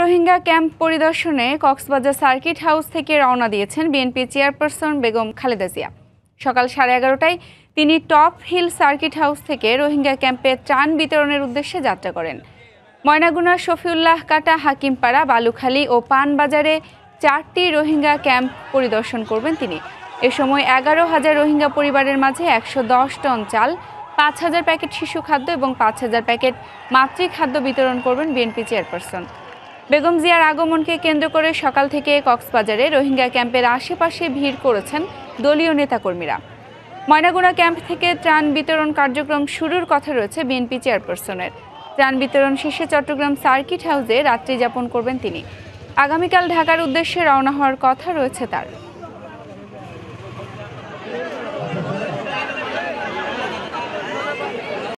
Rohingya camp পরিদর্শনে Cox's Bazar circuit house থেকে রওনা দিয়েছেন বিএনপি চেয়ারপারসন বেগম খালেদা জিয়া সকাল সাড়ে এগারোটায় তিনি টপ হিল সার্কিট হাউস থেকে রোহিঙ্গা ক্যাম্পে ত্রাণ বিতরণের উদ্দেশ্যে যাত্রা করেন ময়নাগুনা শফিউল্লাহ কাটা হাকিমপাড়া বালুখালী ও পানবাজারে চারটি রোহিঙ্গা ক্যাম্প পরিদর্শন করবেন তিনি এ সময় এগারো হাজার রোহিঙ্গা পরিবারের মাঝে একশো দশ টন চাল পাঁচ হাজার প্যাকেট শিশু খাদ্য এবং পাঁচ হাজার প্যাকেট মাতৃ খাদ্য বিতরণ করবেন বিএনপি চেয়ারপারসন বেগম জিয়ার আগমনকে কেন্দ্র করে সকাল থেকে কক্সবাজারে রোহিঙ্গা ক্যাম্পের আশেপাশে ভিড় করেছেন দলীয় নেতাকর্মীরা ময়নাগুড়া ক্যাম্প থেকে ত্রাণ বিতরণ কার্যক্রম শুরুর কথা রয়েছে বিএনপি চেয়ারপারসনের ত্রাণ বিতরণ শেষে চট্টগ্রাম সার্কিট হাউসে রাত্রি যাপন করবেন তিনি আগামীকাল ঢাকার উদ্দেশ্যে রওনা হওয়ার কথা রয়েছে তার